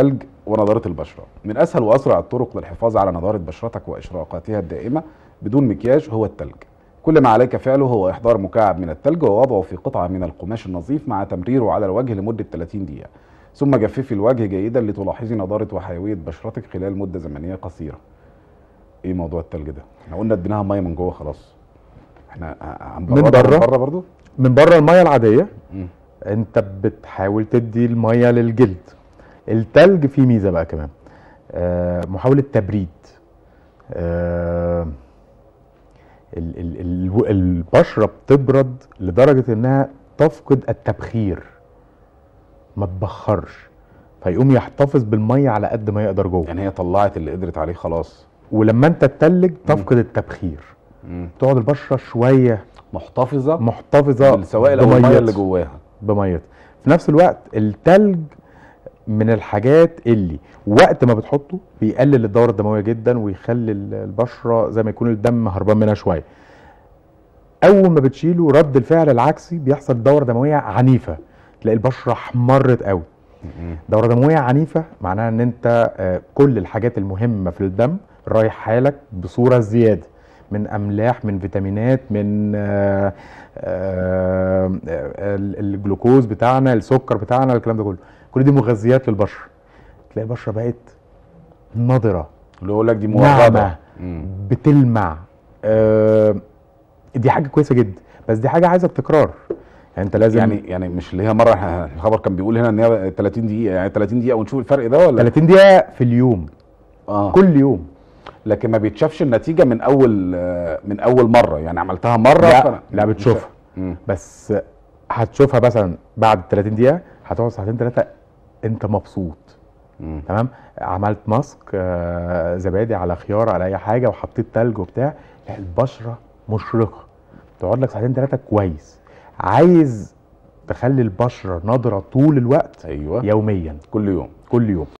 الثلج ونضارة البشرة من أسهل وأسرع الطرق للحفاظ على نضارة بشرتك وإشراقاتها الدائمة بدون مكياج هو الثلج كل ما عليك فعله هو إحضار مكعب من الثلج ووضعه في قطعة من القماش النظيف مع تمريره على الوجه لمدة 30 دقيقة ثم جففي الوجه جيدا لتلاحظي نضارة وحيوية بشرتك خلال مدة زمنية قصيرة ايه موضوع الثلج ده؟ احنا قلنا اديناها ميه من جوه خلاص احنا هنبرر من بره بره برضو من بره الميه العاديه م. انت بتحاول تدي الميه للجلد التلج فيه ميزه بقى كمان آه، محاوله تبريد آه، البشره بتبرد لدرجه انها تفقد التبخير ما تبخرش فيقوم يحتفظ بالميه على قد ما يقدر جوه يعني هي طلعت اللي قدرت عليه خلاص ولما انت تتلج تفقد التبخير مم. تقعد البشره شويه محتفظه محتفظه بالسوائل او الميه اللي جواها بميتها في نفس الوقت التلج من الحاجات اللي وقت ما بتحطه بيقلل الدوره الدمويه جدا ويخلي البشره زي ما يكون الدم هربان منها شويه اول ما بتشيله رد الفعل العكسي بيحصل دوره دمويه عنيفه تلاقي البشره احمرت قوي دوره دمويه عنيفه معناها ان انت آه، كل الحاجات المهمه في الدم رايح حالك بصوره زياده من املاح من فيتامينات من آآ آه، آآ آه، الجلوكوز بتاعنا السكر بتاعنا الكلام ده كله كل دي مغذيات للبشره تلاقي البشره بقت نضره اللي يقول لك دي موهبه بتلمع آه دي حاجه كويسه جدا بس دي حاجه عايزه تكرار يعني انت لازم يعني يعني مش اللي هي مره الخبر كان بيقول هنا ان هي 30 دقيقه يعني 30 دقيقه ونشوف الفرق ده ولا 30 دقيقه في اليوم آه. كل يوم لكن ما بيتشافش النتيجه من اول آه، من اول مره يعني عملتها مره لا, لا بتشوفها بس هتشوفها مثلا بعد 30 دقيقه هتقعد ساعتين ثلاثه انت مبسوط مم. تمام عملت ماسك آه، زبادي على خيار على اي حاجه وحطيت ثلج وبتاع البشره مشرقه تقعد لك ساعتين ثلاثه كويس عايز تخلي البشره نضره طول الوقت أيوة. يوميا كل يوم كل يوم